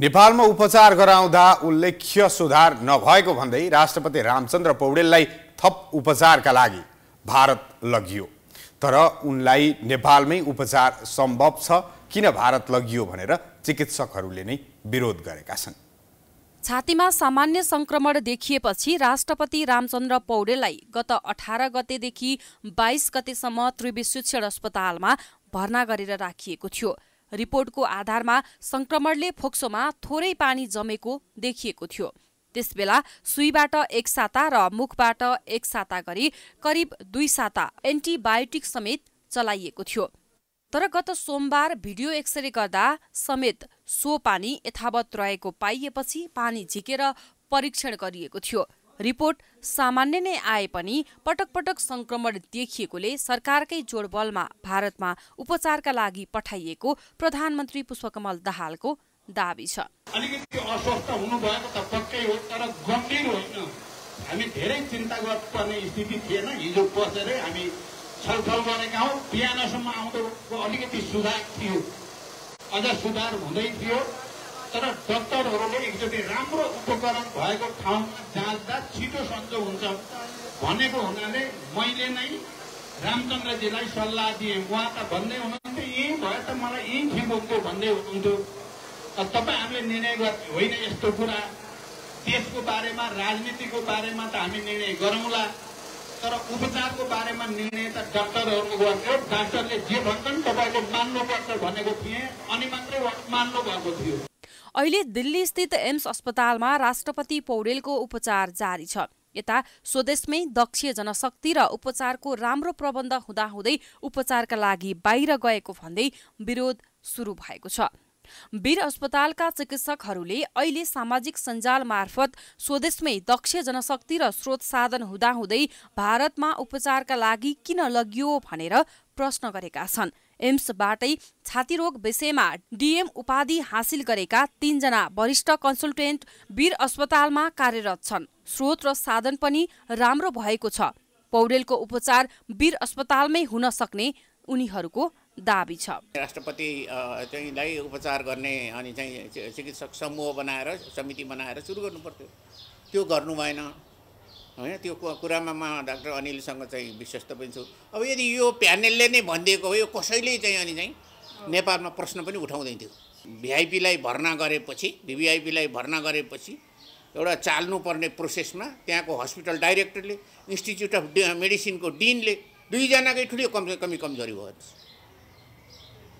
नेपालमा उपचार गराउँदा उल्लेख्य सुधार नभएको भन्दै राष्ट्रपति रामचन्द्र पौडेललाई थप उपचारका लागि भारत लगियो तर उनलाई नेपालमै उपचार सम्भव छ किन भारत लगियो भनेर चिकित्सकहरूले नै विरोध गरेका छन् छातीमा सामान्य सङ्क्रमण देखिएपछि राष्ट्रपति रामचन्द्र पौडेललाई गत अठार गतेदेखि बाइस गतेसम्म त्रिवी शिक्षण अस्पतालमा भर्ना गरेर राखिएको थियो रिपोर्टको आधारमा संक्रमणले फोक्सोमा थोरै पानी जमेको देखिएको थियो त्यसबेला सुईबाट एक साता र मुखबाट एक साता गरी करिब दुई साता एन्टिबायोटिक समेत चलाइएको थियो तर गत सोमबार भिडियो एक्सरे गर्दा समेत सो पानी यथावत रहेको पाइएपछि पानी झिकेर परीक्षण गरिएको थियो रिपोर्ट सामान्य नै आए पनि पटक पटक सङ्क्रमण देखिएकोले सरकारकै जोडबलमा भारतमा उपचारका लागि पठाइएको प्रधानमन्त्री पुष्पकमल दाहालको दावी छ अलिकति अस्वस्थ हुनुभएको त पक्कै हो तर गम्भीर होइन हामी धेरै चिन्ता गर्नुपर्ने स्थिति थिएन हिजो बसेरै हामी छलफल गरेका हौँ बिहानसम्म आउँदो अलिकति सुधार थियो अझ सुधार हुँदै थियो तर डक्टरहरूले एकचोटि राम्रो उपकरण भएको ठाउँमा जाँच्दा छिटो सन्चो हुन्छ भनेको हुनाले मैले नै रामचन्द्रजीलाई सल्लाह दिएँ उहाँ त भन्दै हुनुहुन्थ्यो यहीँ भए त मलाई यहीँ खेमोक्थ्यो भन्दै हुनुहुन्थ्यो तपाईँ हामीले निर्णय गर्थ्यो होइन यस्तो कुरा देशको बारेमा राजनीतिको बारेमा त हामी निर्णय गरौँला तर उपचारको बारेमा निर्णय त डाक्टरहरूको गर्थ्यो डाक्टरले जे भन्छन् तपाईँले मान्नुपर्छ भनेको थिएँ अनि मात्रै मान्नु भएको थियो अहिले दिल्लीस्थित एम्स अस्पतालमा राष्ट्रपति पौडेलको उपचार जारी छ यता स्वदेशमै दक्ष जनशक्ति र उपचारको राम्रो प्रबन्ध हुँदाहुँदै उपचारका लागि बाहिर गएको भन्दै विरोध सुरु भएको छ वीर अस्पतालका चिकित्सकहरूले अहिले सामाजिक सञ्जाल मार्फत स्वदेशमै दक्ष जनशक्ति र स्रोत साधन हुँदाहुँदै भारतमा उपचारका लागि किन लगियो भनेर प्रश्न गरेका छन् एम्सबाटै छाती रोग विषयमा डिएम उपाधि हासिल गरेका तीनजना वरिष्ठ कन्सल्टेन्ट वीर अस्पतालमा कार्यरत छन् स्रोत र साधन पनि राम्रो भएको छ पौडेलको उपचार वीर अस्पतालमै हुन सक्ने उनीहरूको दावी छ राष्ट्रपति चाहिँलाई उपचार गर्ने अनि चाहिँ चिकित्सक समूह बनाएर समिति बनाएर सुरु गर्नु पर्थ्यो त्यो गर्नु भएन होइन त्यो कुरामा म डाक्टर अनिलसँग चाहिँ विश्वस्त पनि छु अब यदि यो प्यानलले नै भनिदिएको हो यो कसैले चाहिँ अनि चाहिँ नेपालमा प्रश्न पनि उठाउँदैन थियो भिआइपीलाई भर्ना गरेपछि भिभिआइपीलाई भर्ना गरेपछि एउटा चाल्नुपर्ने प्रोसेसमा त्यहाँको हस्पिटल डाइरेक्टरले इन्स्टिच्युट अफ मेडिसिनको डिनले दुईजनाकै ठुलो कम कमी कमजोरी भयो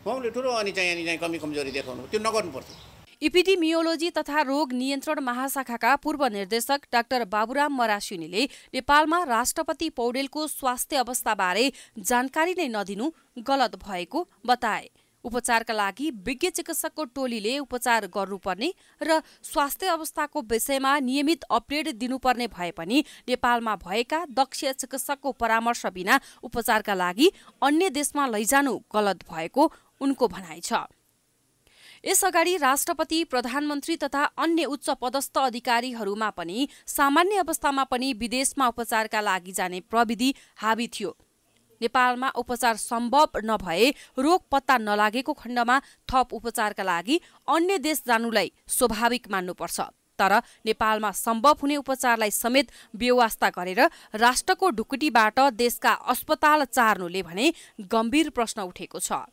उहाँले ठुलो अनि चाहिँ अनि चाहिँ कमी कमजोरी देखाउनु त्यो नगर्नु पर्थ्यो इपिडिमियोलोजी तथा रोग नियन्त्रण महाशाखाका पूर्व निर्देशक डाक्टर बाबुराम मरासिनीले नेपालमा राष्ट्रपति पौडेलको स्वास्थ्य अवस्थाबारे जानकारी नै नदिनु गलत भएको बताए उपचारका लागि विज्ञ चिकित्सकको टोलीले उपचार गर्नुपर्ने र स्वास्थ्य अवस्थाको विषयमा नियमित अपडेट दिनुपर्ने भए पनि नेपालमा भएका दक्ष चिकित्सकको परामर्श बिना उपचारका लागि अन्य देशमा लैजानु गलत भएको उनको भनाइ छ यसअगाडि राष्ट्रपति प्रधानमन्त्री तथा अन्य उच्च पदस्थ अधिकारीहरूमा पनि सामान्य अवस्थामा पनि विदेशमा उपचारका लागि जाने प्रविधि हाबी थियो नेपालमा उपचार सम्भव नभए रोग पत्ता नलागेको खण्डमा थप उपचारका लागि अन्य देश जानुलाई स्वाभाविक मान्नुपर्छ तर नेपालमा सम्भव हुने उपचारलाई समेत व्यवस्था गरेर राष्ट्रको ढुकुटीबाट देशका अस्पताल चार्नुले भने गम्भीर प्रश्न उठेको छ